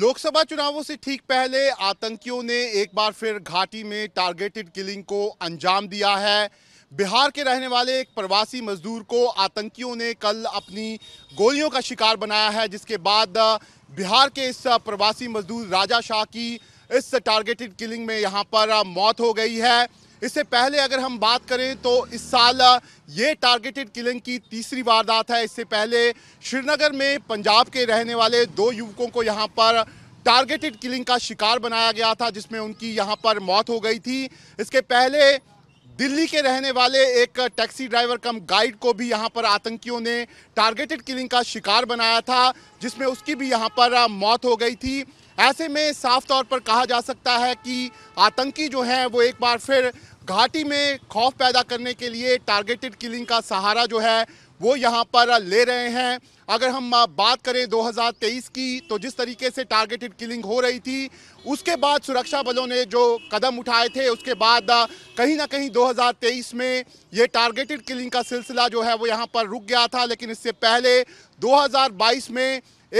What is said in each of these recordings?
लोकसभा चुनावों से ठीक पहले आतंकियों ने एक बार फिर घाटी में टारगेटेड किलिंग को अंजाम दिया है बिहार के रहने वाले एक प्रवासी मजदूर को आतंकियों ने कल अपनी गोलियों का शिकार बनाया है जिसके बाद बिहार के इस प्रवासी मजदूर राजा शाह की इस टारगेटेड किलिंग में यहाँ पर मौत हो गई है इससे पहले अगर हम बात करें तो इस साल ये टारगेटेड किलिंग की तीसरी वारदात है इससे पहले श्रीनगर में पंजाब के रहने वाले दो युवकों को यहाँ पर टारगेटेड किलिंग का शिकार बनाया गया था जिसमें उनकी यहाँ पर मौत हो गई थी इसके पहले दिल्ली के रहने वाले एक टैक्सी ड्राइवर कम गाइड को भी यहाँ पर आतंकियों ने टारगेटेड किलिंग का शिकार बनाया था जिसमें उसकी भी यहाँ पर मौत हो गई थी ऐसे में साफ तौर पर कहा जा सकता है कि आतंकी जो हैं वो एक बार फिर घाटी में खौफ पैदा करने के लिए टारगेटेड किलिंग का सहारा जो है वो यहाँ पर ले रहे हैं अगर हम बात करें 2023 की तो जिस तरीके से टारगेटेड किलिंग हो रही थी उसके बाद सुरक्षा बलों ने जो कदम उठाए थे उसके बाद कहीं ना कहीं 2023 में ये टारगेटेड किलिंग का सिलसिला जो है वो यहाँ पर रुक गया था लेकिन इससे पहले 2022 में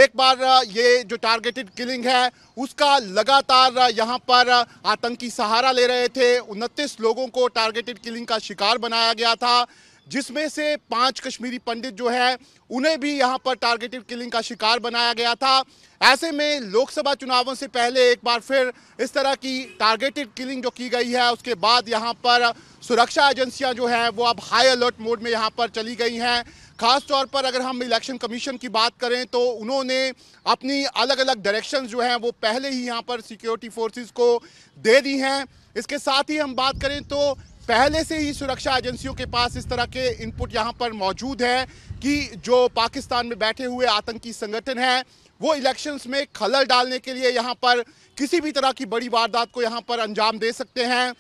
एक बार ये जो टारगेटेड किलिंग है उसका लगातार यहाँ पर आतंकी सहारा ले रहे थे उनतीस लोगों को टारगेटेड किलिंग का शिकार बनाया गया था जिसमें से पांच कश्मीरी पंडित जो है उन्हें भी यहाँ पर टारगेटेड किलिंग का शिकार बनाया गया था ऐसे में लोकसभा चुनावों से पहले एक बार फिर इस तरह की टारगेटेड किलिंग जो की गई है उसके बाद यहाँ पर सुरक्षा एजेंसियां जो हैं वो अब हाई अलर्ट मोड में यहाँ पर चली गई हैं खास तौर पर अगर हम इलेक्शन कमीशन की बात करें तो उन्होंने अपनी अलग अलग डायरेक्शंस जो हैं वो पहले ही यहाँ पर सिक्योरिटी फोर्सेस को दे दी हैं इसके साथ ही हम बात करें तो पहले से ही सुरक्षा एजेंसियों के पास इस तरह के इनपुट यहाँ पर मौजूद है कि जो पाकिस्तान में बैठे हुए आतंकी संगठन हैं वो इलेक्शंस में खलल डालने के लिए यहाँ पर किसी भी तरह की बड़ी वारदात को यहाँ पर अंजाम दे सकते हैं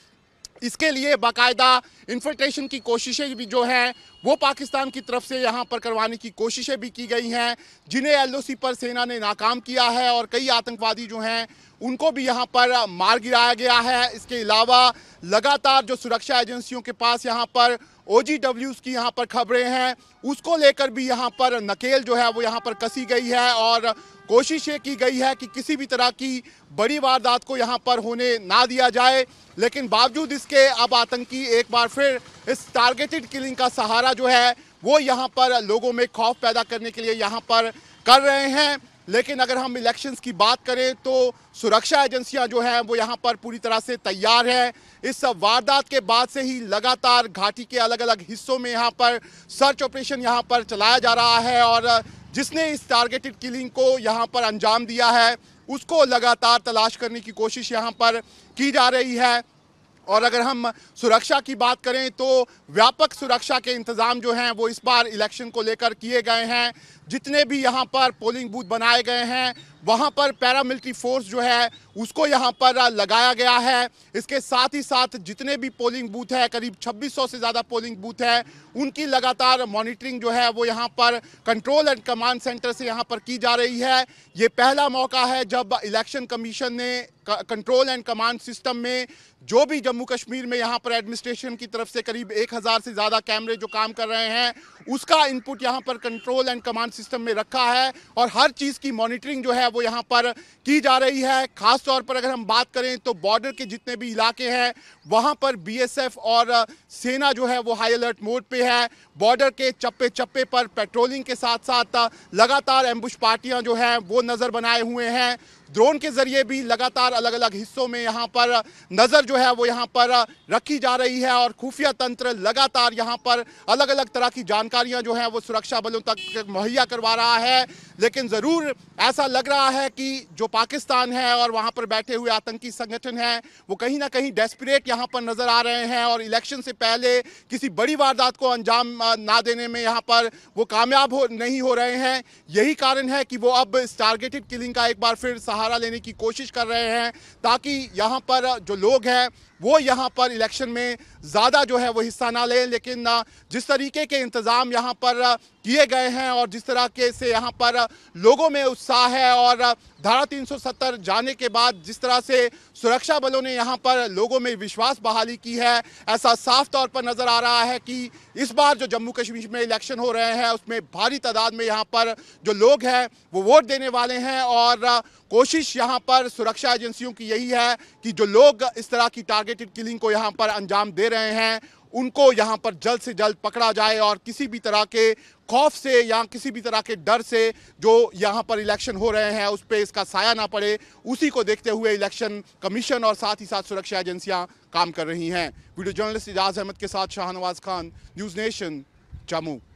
इसके लिए बाकायदा इन्फिल्ट्रेशन की कोशिशें भी जो हैं वो पाकिस्तान की तरफ से यहाँ पर करवाने की कोशिशें भी की गई हैं जिन्हें एलओसी पर सेना ने नाकाम किया है और कई आतंकवादी जो हैं उनको भी यहाँ पर मार गिराया गया है इसके अलावा लगातार जो सुरक्षा एजेंसियों के पास यहाँ पर ओ जी की यहाँ पर खबरें हैं उसको लेकर भी यहाँ पर नकेल जो है वो यहाँ पर कसी गई है और कोशिश ये की गई है कि किसी भी तरह की बड़ी वारदात को यहाँ पर होने ना दिया जाए लेकिन बावजूद इसके अब आतंकी एक बार फिर इस टारगेटेड किलिंग का सहारा जो है वो यहाँ पर लोगों में खौफ पैदा करने के लिए यहाँ पर कर रहे हैं लेकिन अगर हम इलेक्शंस की बात करें तो सुरक्षा एजेंसियां जो हैं वो यहाँ पर पूरी तरह से तैयार हैं इस वारदात के बाद से ही लगातार घाटी के अलग अलग हिस्सों में यहाँ पर सर्च ऑपरेशन यहाँ पर चलाया जा रहा है और जिसने इस टारगेटेड किलिंग को यहाँ पर अंजाम दिया है उसको लगातार तलाश करने की कोशिश यहाँ पर की जा रही है और अगर हम सुरक्षा की बात करें तो व्यापक सुरक्षा के इंतज़ाम जो हैं वो इस बार इलेक्शन को लेकर किए गए हैं जितने भी यहाँ पर पोलिंग बूथ बनाए गए हैं वहाँ पर पैरामिलिट्री फोर्स जो है उसको यहाँ पर लगाया गया है इसके साथ ही साथ जितने भी पोलिंग बूथ है करीब 2600 से ज़्यादा पोलिंग बूथ है उनकी लगातार मॉनिटरिंग जो है वो यहाँ पर कंट्रोल एंड कमांड सेंटर से यहाँ पर की जा रही है ये पहला मौका है जब इलेक्शन कमीशन ने कंट्रोल एंड कमांड सिस्टम में जो भी जम्मू कश्मीर में यहाँ पर एडमिनिस्ट्रेशन की तरफ से करीब एक से ज़्यादा कैमरे जो काम कर रहे हैं उसका इनपुट यहाँ पर कंट्रोल एंड कमांड सिस्टम में रखा है और हर चीज़ की मॉनिटरिंग जो है वो यहाँ पर की जा रही है ख़ास तौर पर अगर हम बात करें तो बॉर्डर के जितने भी इलाके हैं वहाँ पर बीएसएफ और सेना जो है वो हाई अलर्ट मोड पे है बॉर्डर के चप्पे चप्पे पर पेट्रोलिंग के साथ साथ लगातार एम्बुश पार्टियाँ जो हैं वो नज़र बनाए हुए हैं ड्रोन के ज़रिए भी लगातार अलग अलग हिस्सों में यहाँ पर नज़र जो है वो यहाँ पर रखी जा रही है और खुफिया तंत्र लगातार यहाँ पर अलग अलग तरह की जानकारियाँ जो हैं वो सुरक्षा बलों तक मुहैया करवा रहा है लेकिन ज़रूर ऐसा लग रहा है कि जो पाकिस्तान है और वहाँ पर बैठे हुए आतंकी संगठन हैं वो कहीं ना कहीं डेस्परेट यहाँ पर नज़र आ रहे हैं और इलेक्शन से पहले किसी बड़ी वारदात को अंजाम ना देने में यहाँ पर वो कामयाब हो नहीं हो रहे हैं यही कारण है कि वो अब इस टारगेटेड किलिंग का एक बार फिर सहारा सहारा लेने की कोशिश कर रहे हैं ताकि यहाँ पर जो लोग हैं वो यहाँ पर इलेक्शन में ज़्यादा जो है वो हिस्सा ना लें लेकिन जिस तरीके के इंतज़ाम यहाँ पर किए गए हैं और जिस तरह के से यहाँ पर लोगों में उत्साह है और धारा 370 जाने के बाद जिस तरह से सुरक्षा बलों ने यहाँ पर लोगों में विश्वास बहाली की है ऐसा साफ तौर पर नज़र आ रहा है कि इस बार जो जम्मू कश्मीर में इलेक्शन हो रहे हैं उसमें भारी तादाद में यहाँ पर जो लोग हैं वो वोट देने वाले हैं और कोशिश यहाँ पर सुरक्षा एजेंसियों की यही है कि जो लोग इस तरह की टारगेटेड किलिंग को यहाँ पर अंजाम दे रहे हैं उनको यहाँ पर जल्द से जल्द पकड़ा जाए और किसी भी तरह के खौफ से या किसी भी तरह के डर से जो यहाँ पर इलेक्शन हो रहे हैं उस पर इसका साया ना पड़े उसी को देखते हुए इलेक्शन कमीशन और साथ ही साथ सुरक्षा एजेंसियाँ काम कर रही हैं वीडियो जर्नलिस्ट इजाज़ अहमद के साथ शाहनवाज खान न्यूज़ नेशन जम्मू